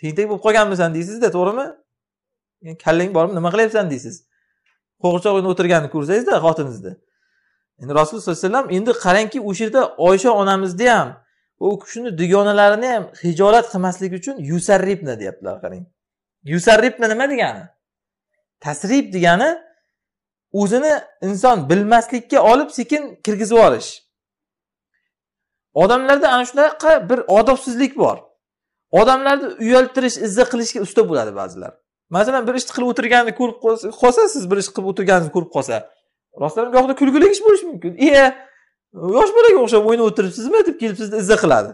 tentak bo'lib qolganmisan deysizda to'g'rimi kallang bormi nima qilyapsan deysiz qo'g'irchoq o'ynab o'tirganini ko'rsangizda xotiningizni endi rasululloh sallallohu alayhi vasallam endi qarangki o'sha yerda oysha onamizni ham u kishini dugonalarini ham hijolat qilmaslik uchun yusarribna deyaptilar qarang yusarribna nima degani tasrib degani o'zini inson bilmaslikka olib sekin kirgizib yuborish odamlarda ana shunaqa bir odobsizlik bor odamlarni uyaltirish izza qilishga usta bo'ladi ba'zilar masalan bir ishni qilib o'tirganini ko'rib qolsa siz bir ish qilib o'tirganingizni ko'rib qolsa rostdan gohida kulgili ish bo'lishi mumkin iye yosh bolaga o'xshab o'ynab o'tiribsizmi deb kelib sizni izza qiladi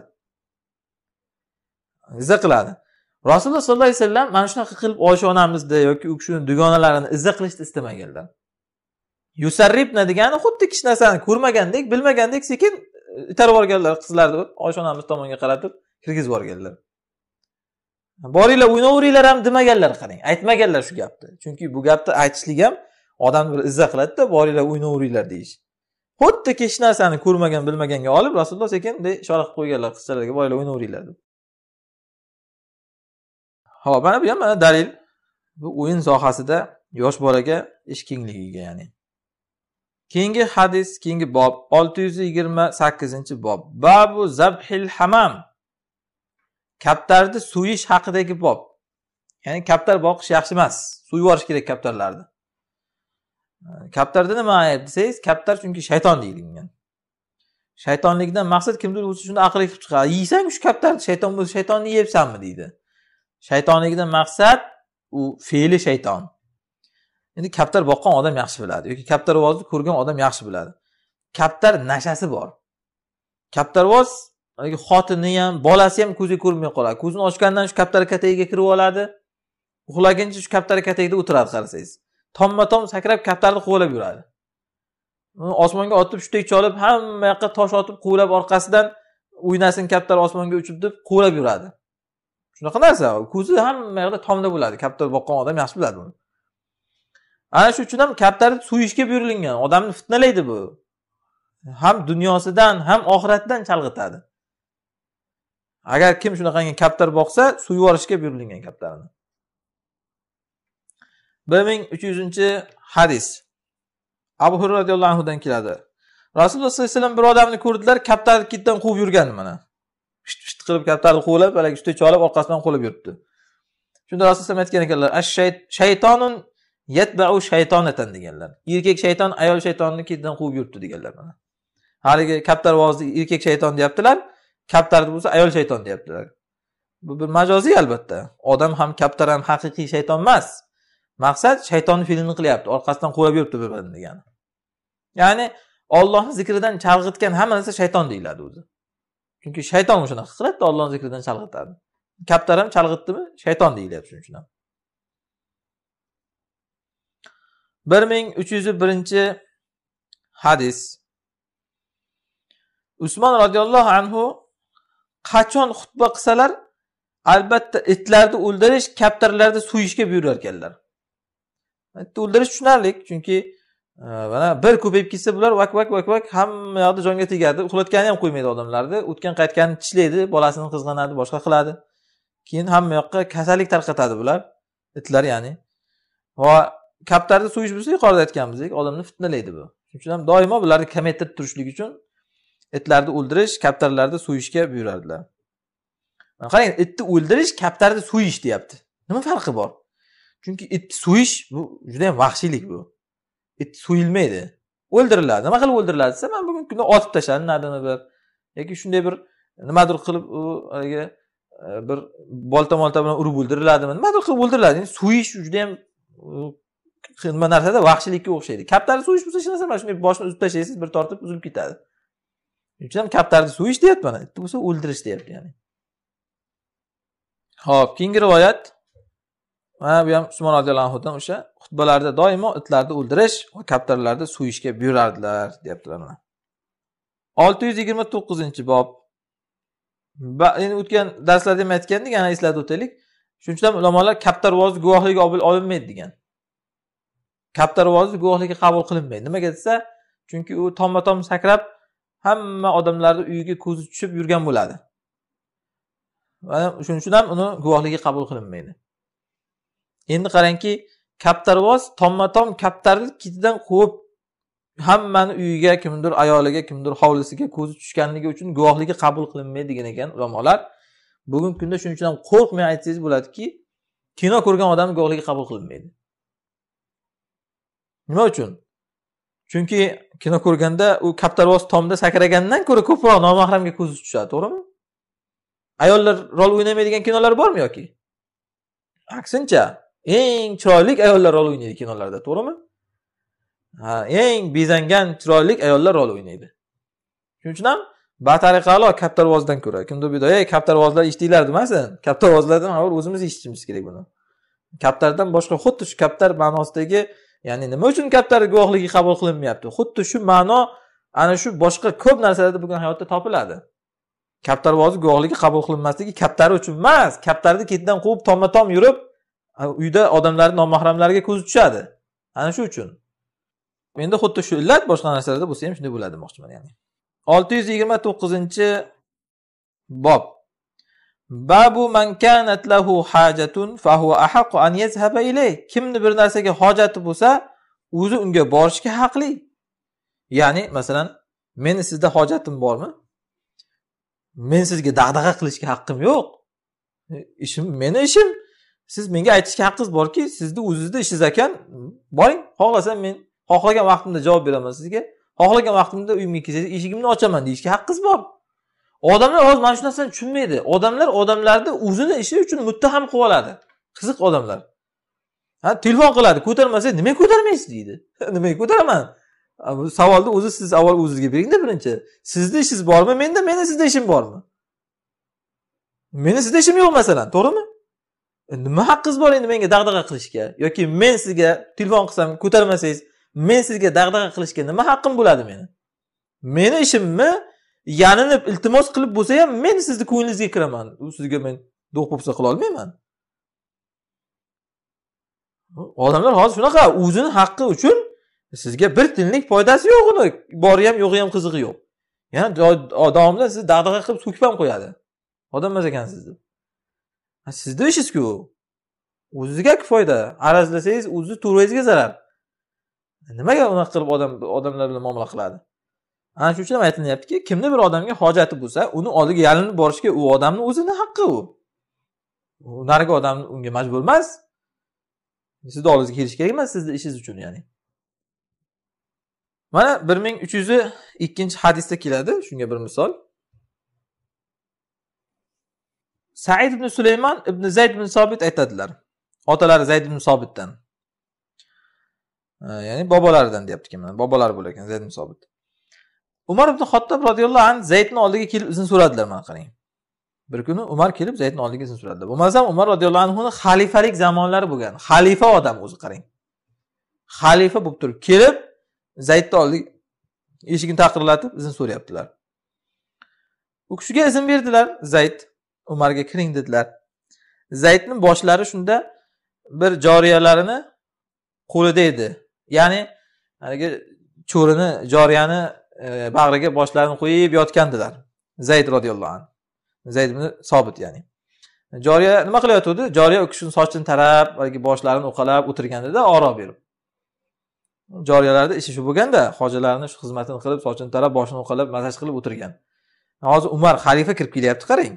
izza qiladi rasululloh sollallohu alayhi vasallam mana shunaqa qilib oysha onamizni yoki u kishini dugonalarini izza qilishni istamaganlar yusarribna degani xuddi hech narsani ko'rmagandek bilmagandek sekin e, itarib yuborganlar qizlarni oysha onamiz tomonga qaratib kirgizib yuborganlar boringlar o'ynaveringlar ham demaganlar qarang aytmaganlar shu gapni chunki bu gapni aytishlik ham odamni bir izza qiladida boringlar o'ynaveringlar deyish xuddi hech narsani ko'rmagan bilmaganga olib rasululloh sekin bunday ishora qilib qo'yganlar qizchalarga boylar o'ynaveringlar deb ho'p mana bu ham mana dalil bu o'yin sohasida yosh bolaga ish kengligiga ya'ni keyingi hadis keyingi bob olti yuz yigirma sakkizinchi bob babu zabhil hamam kaptarni so'yish haqidagi bob ya'ni kaptar boqish yaxshi emas so'yib yuborish kerak kaptarlarni kaptarda nima ayb desangiz kaptar chunki shayton deyilgan shaytonlikdan maqsad kimdir o'zi shunda aqli kelib chiqadi yeysang shu kaptarni shayton bo'lsa shaytonni yeyapsanmi deydi shaytonlikdan maqsad u fe'li shayton endi kaptar boqqan odam yaxshi biladi yoki kaptarvozni ko'rgan odam yaxshi biladi kaptar nashasi bor kaptarvoz xotini ham bolasi ham ko'zga ko'rinmay qoladi ko'zini ochgandan shu kaptar katagiga kirib oladi uxlaguncha shu kaptar katagida o'tiradi qarasangiz tomma tom sakrab kaptarni quvlab yuradi osmonga otib shudek cholib hamma yoqqa tosh otib quvlab orqasidan o'ynasin kaptar osmonga uchib deb quvlab yuradi shunaqa narsa ko'zi hamma yoqda tomda bo'ladi kaptar boqqan odam yaxshi biladi buni ana shu uchun ham kaptarni so'yishga buyurilgan odamni fitnalaydi bu ham dunyosidan ham oxiratidan chalg'itadi agar kim shunaqangi kaptar boqsa so'yib yuborishga buyurilgan kaptarni bir ming uch yuzinchi hadis abu hurra roziyallohu anhudan keladi rasululloh sallallohu alayhi vasallam bir odamni ko'rdilar kaptarni quvib yurgan mana pisht pisht qilib kaptarni quvlab haligi ustak cholib orqasidan quvlab yuribdi shunda rasululloh aytgan ekanlar shaytonun yatbau shaytonatan deganlar erkak shayton ayol shaytonni ketidan quvib yuribdi deganlar mana haligi kaptar erkak shayton deyaptilar kaptarni bo'lsa ayol shayton deyaptilar bu bir majoziy albatta odam ham kaptar ham haqiqiy shayton emas maqsad shaytonni fe'lini qilyapti orqasidan quvlab yuribdi bir birini degani ya'ni ollohni zikridan chalg'itgan hamma narsa shayton deyiladi o'zi chunki shayton o'shanaqa qiladida ollohni zikridan chalg'itadi kaptar ham chalg'itdimi shayton deyilyapti shuning uchun ham bir ming uch yuz birinchi hadis usmon roziyallohu anhu qachon xutba qilsalar albatta itlarni o'ldirish kaptarlarni so'yishga buyurar ekanlar o'ldirish tushunarli chunki e, mana bir ko'payib ketsa bular vak vak vak vak hamma yoqda jonga tegadi uxlatgani ham qo'ymaydi odamlarni o'tgan qaytganini tishlaydi bolasini qizg'anadi boshqa qiladi keyin hamma yoqqa kasallik tarqatadi bular itlar ya'ni va kaptarni so'yish bo'lsa yuqorida aytganimizdek odamni fitnalaydi bu shuning uchun ham doimo bularni kamaytirib turishlik uchun itlarni o'ldirish kaptarlarni so'yishga buyuradilar qarang itni o'ldirish kaptarni so'yish deyapti nima farqi bor chunki itni so'yish bu juda vahshiylik bu it so'yilmaydi o'ldiriladi nima qilib o'ldiriladi desa mana bugungi kunda otib tashladi nima bir yoki shunday bir nimadir qilib u haligi e, bir bolta molta bilan urib o'ldiriladimi nimadir qilib o'ldiriladi so'yish juda yam nima narsada vahshiylikka o'xshaydi kaptarni so'yish bo'lsa hech narsa emas shunday boshini uzib tashlaysiz bir tortib uzilib ketadi shuning uchun ham kaptarni so'yish deyapti mana itni bo'lsa o'ldirish deyapti ya'ni ho'p keyingi rivoyat mana bu ham usmon roziyallohu anhudan o'sha xutbalarida doimo itlarni o'ldirish va kaptarlarni so'yishga buyurardilar deyaptilar mana olti yuz yigirma to'qqizinchi bob endi o'tgan darslarda ham aytgandik yana eslatib o'taylik shuning uchun ham ulamolar kaptarvozni guvohligi olinmaydi degan kaptarvozni guvohligi qabul qilinmaydi nimaga desa chunki u tomma tom sakrab hamma odamlarni uyiga ko'zi tushib yurgan bo'ladi va shuning uchun ham uni guvohligi qabul qilinmaydi endi qarangki kaptarvoz tomma tom kaptarni ketidan quvib hammani uyiga kimdir ayoliga kimdir hovlisiga ko'zi tushganligi uchun guvohligi qabul qilinmaydi degan ekan ulamolar bugungi kunda shuning uchun ham qo'rqmay aytsangiz bo'ladiki kino ko'rgan odamni guvohligi qabul qilinmaydi nima uchun chunki kino ko'rganda u kaptarvoz tomda sakragandan ko'ra ko'proq nomahramga ko'zi tushadi to'g'rimi ayollar rol o'ynamaydigan kinolar bormi yoki aksincha eng chiroyli ayollar rol o'ynaydi kinolarda to'g'rimi ha eng bezangan chiroyli ayollar rol o'ynaydi shuning uchun ham batariqalo kaptarvozdan ko'ra kimdir bu ey kaptarvozlar eshitinglar demasin kaptarvozlardan avval o'zimiz eshitishimiz kerak buni kaptardan boshqa xuddi shu kaptar ma'nosidagi ya'ni nima uchun kaptar guvohligi qabul qilinmayapti xuddi shu ma'no ana shu boshqa ko'p narsalarda bugun hayotda topiladi kaptarvozni guvohligi qabul qilinmasligi kaptari uchun emas kaptarni ketidan quvib tomma tom yurib uyda odamlarni nomahramlarga ko'zi tushadi ana shu uchun endi xuddi shu illat boshqa narsalarda bo'lsa ham shunday bo'ladi demoqchiman ya'ni olti yuz yigirma to'qqizinchi bob babu man lahu hajatun fahu ahaqu an yazhaba ilay kimni bir narsaga hojati bo'lsa o'zi unga borishga haqli ya'ni masalan meni sizda hojatim bormi men sizga dag'dag'a qilishga haqqim yo'q e, ishim meni ishim siz menga aytishga haqqingiz borki sizni o'zizni ishingiz ekan boring xohlasam men xohlagan vaqtimda javob beraman sizga xohlagan vaqtimda uyimga kelsangiz eshigimni ochaman deyishga haqqingiz bor odamlar hozir mana shu narsani tushunmaydi odamlar odamlarni o'zini ishi uchun muttaham qilib oladi qiziq odamlar ha telefon qiladi ko'tarmasangiz nimaga ko'tarmaysiz deydi nimaga ko'taraman bu savolni o'zi siz avval o'zizga beringda birinchi sizni ishingiz bormi menda meni sizda ishim bormi meni sizda ishim yo'q masalan to'g'rimi nima haqqingiz bor endi menga dag'dag'a qilishga yoki men sizga telefon qilsam ko'tarmasangiz men sizga dag'dag'a qilishga nima haqqim bo'ladi meni meni ishimmi yalinib iltimos qilib bo'lsa ham men sizni ko'nglingizga kiraman u sizga men do'q po'pisa qila olmayman odamlar hozir shunaqa o'zini haqqi uchun sizga bir tinlik foydasi yo'q uni bori ham yo'g'i ham qizig'i yo'q yana davomida sizni dag'dag'a qilib so'kib ham qo'yadi odam emas ekansiz deb sizni ishingizku o'zizga foyda arazlasangiz o'zi to'rvangizga zarar nimaga unaqa qilib odam odamlar bilan muomala qiladi ana shuning uchun ham aytilyaptiki kimni bir odamga hojati bo'lsa uni oldiga yalinib borishga u odamni o'zini haqqi u narigi odam unga majbur emas sizni oldingizga kelish kerak emas sizni ishingiz uchun ya'ni mana bir ming uch yuz ikkinchi hadisda keladi shunga bir misol said ibn sulaymon ibn zayd ibn sobit aytadilar otalari zayd ibn sobitdan ya'ni bobolaridan deyaptiki mana bobolari bo'lar ekan zayd ibn sobit umar ibn xottob roziyallohu anhu zaydni oldiga kelib izn so'radilar mana qarang bir kuni umar kelib zaydni oldiga izn so'radilar bo'lmasam umar roziyallohu anhuni xalifalik zamonlari bo'lgan xalifa odam o'zi qarang xalifa bo'lib turib kelib zaydni oldiga eshigini taqirlatib izn so'rayaptilar u kishiga izn berdilar zayd umarga kiring dedilar zaydni boshlari shunda bir joriyalarini qo'lida edi ya'ni haligi cho'rini joriyani e, bag'riga boshlarini qo'yib yotgandilar zayd roziyallohu anhu zayd ibn sobit ya'ni joriya nima qilayotgandi joriya u kishini sochini tarab haligi boshlarini uqalab o'tirgandida oro berib joriyalarni ishi shu bo'lganda hojilarni shu xizmatini qilib sochini tarab boshini uqalab massaj qilib o'tirgan hozir umar xalifa kirib kelyapti qarang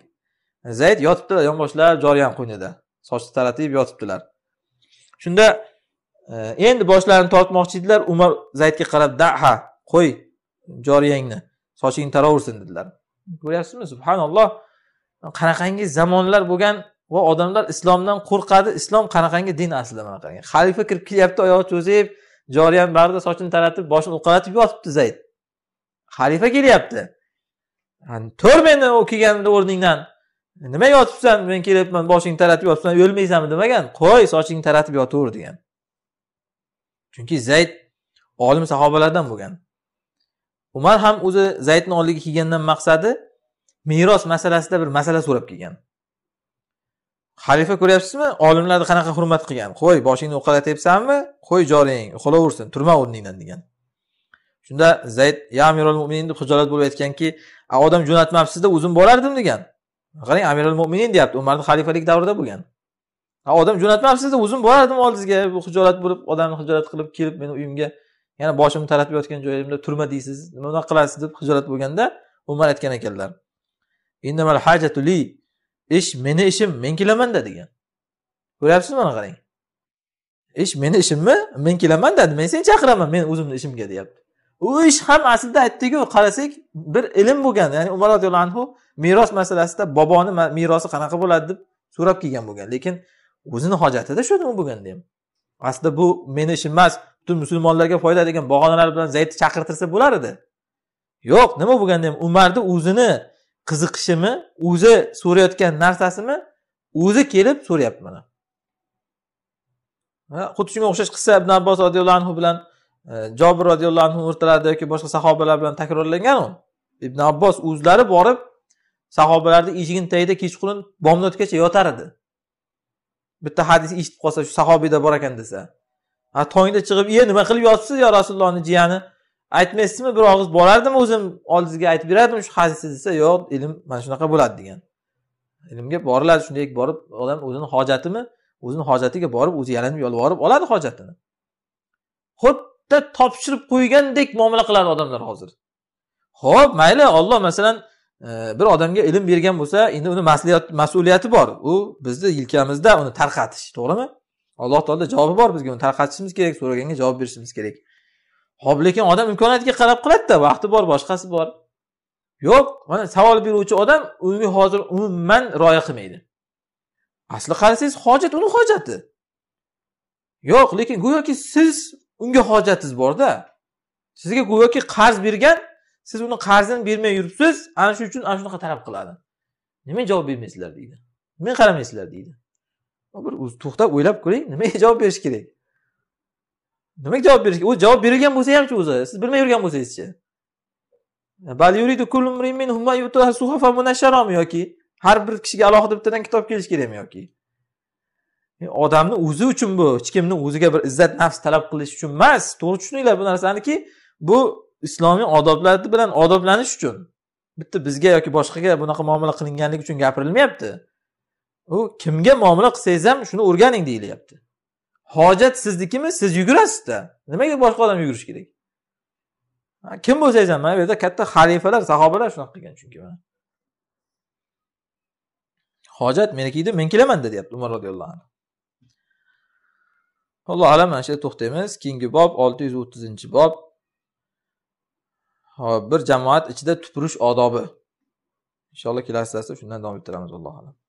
zayd yotibdilar yonboshlab joriyam qo'ynida sochni taratib yotibdilar shunda e, endi boshlarini tortmoqchi edilar umar zaydga qarab daha qo'y joriyangni sochingni taraversin dedilar ko'ryapsizmi subhanalloh qanaqangi zamonlar bo'lgan va odamlar islomdan qo'rqadi islom qanaqangi din aslida mana qarang xalifa kirib kelyapti oyog'i cho'zib joriyam bag'rida sochini taratib boshini uqalatib yotibdi zayd xalifa kelyapti tur meni u kelganimda o'rningdan nimaga yotibsan men kelyapman boshingni taratib yotibsan o'lmaysanmi demagan qo'y sochingni taratib yotaver degan chunki zayd olim sahobalardan bo'lgan umar ham o'zi zaydni oldiga kelgandan maqsadi meros masalasida bir masala so'rab kelgan xalifa ko'ryapsizmi olimlarni qanaqa hurmat qilgan qo'y boshingni o'qalatyapsanmi qo'y joring uxlaversin turma o'rningdan degan shunda zayd ya amirul mo'minin deb hijolat bo'lib aytganki odam jo'natmabsizda o'zim borardim degan qarang amirul mo'minin deyapti umarni xalifalik davrida bo'lgan odam jo'natmabsiz o'zim borardim oldingizga hijolat bo'lib odamni hijolat qilib kelib meni uyimga yana boshimni taratib yotgan joyimda turma deysiz nima unaqa qilasiz deb hijolat bo'lganda umar aytgan ekanlar ish meni ishim men kelamanda degan ko'ryapsizmi mana qarang ish meni ishimmi men kelamanda men seni chaqiraman men o'zimni ishimga deyapti u ish ham aslida aytdiku qarasak bir ilm bo'lgan ya'ni umar roziyallohu anhu meros masalasida boboni merosi qanaqa bo'ladi deb so'rab kelgan bo'lgan lekin o'zini hojatida shu bo'lganda ham aslida bu meni ishim emas butun musulmonlarga foyda degan bog'onalar bilan zaydni chaqirtirsa bo'lar edi yo'q nima bo'lganda ham umarni o'zini qiziqishimi o'zi so'rayotgan narsasimi o'zi kelib so'rayapti mana xuddi shunga o'xshash qissa ibn abbos roziyallohu anhu bilan E, jobir roziyallohu anhu o'rtalarida yoki boshqa sahobalar bilan takrorlangan ibn abbos o'zlari borib sahobalarni eshigini tagida kechqurun bomdodgacha yotar edi bitta hadis eshitib qolsa shu sahobiyda bor ekan desa a tongda chiqib iye nima qilib yotibsiz yo rasulullohni jiyani aytmaysizmi bir og'iz borardim o'zim oldingizga aytib berardim shu hadisni desa yo'q ilm mana shunaqa bo'ladi degan ilmga boriladi shunday borib odam o'zini hojatimi o'zini hojatiga borib o'zi yalinib yolvorib oladi hojatini ho'p bitta topshirib qo'ygandek muomala qiladi odamlar hozir ho'p mayli olloh masalan e, bir odamga ilm bergan bo'lsa endi uni mas'uliyati bor u bizni yelkamizda uni tarqatish to'g'rimi alloh taoloni javobi bor bizga uni tarqatishimiz kerak so'raganga javob berishimiz kerak ho'p lekin odam imkoniyatiga qarab qiladida vaqti bor boshqasi bor yo'q mana savol beruvchi odam unga hozir umuman rioya qilmaydi asli qarasangiz hojat uni hojati yo'q lekin go'yoki siz unga hojatingiz borda sizga go'yoki qarz bergan siz uni qarzini bermay yuribsiz ana shu uchun ana shunaqa talab qiladi nimaga javob bermaysizlar deydi nimaga qaramaysizlar deydi bir to'xtab o'ylab ko'ring nimaga javob berish kerak nimaga javob berish kerak o'zi javob berilgan bo'lsa hamchi o'zi siz bilmay yurgan bo'lsangizchi yoki har bir kishiga alohida bittadan kitob kelishi kerakmi yoki odamni o'zi uchun bu hech kimni o'ziga bir izzat nafs talab qilish uchun emas to'g'ri tushuninglar bu narsaniki bu islomiy odoblar bilan odoblanish uchun bitta bizga yoki boshqaga bunaqa muomala qilinganligi uchun gapirilmayapti u kimga muomala qilsangiz ham shuni o'rganing deyilyapti hojat siznikimi siz yugurasizda nimaga boshqa odam yugurishi kerak kim bo'lsangiz ham mana bu yerda katta xalifalar sahobalar shunaqa qilgan chunki mana hojat meniki edi men kelaman deyapti umar roziyallohu anhu allohu alam mana shu yerda to'xtaymiz keyingi bob olti yuz o'ttizinchi bob hop bir jamoat ichida tupurish odobi inshaalloh kelasi darsda shundan davom ettiramiz allohu alam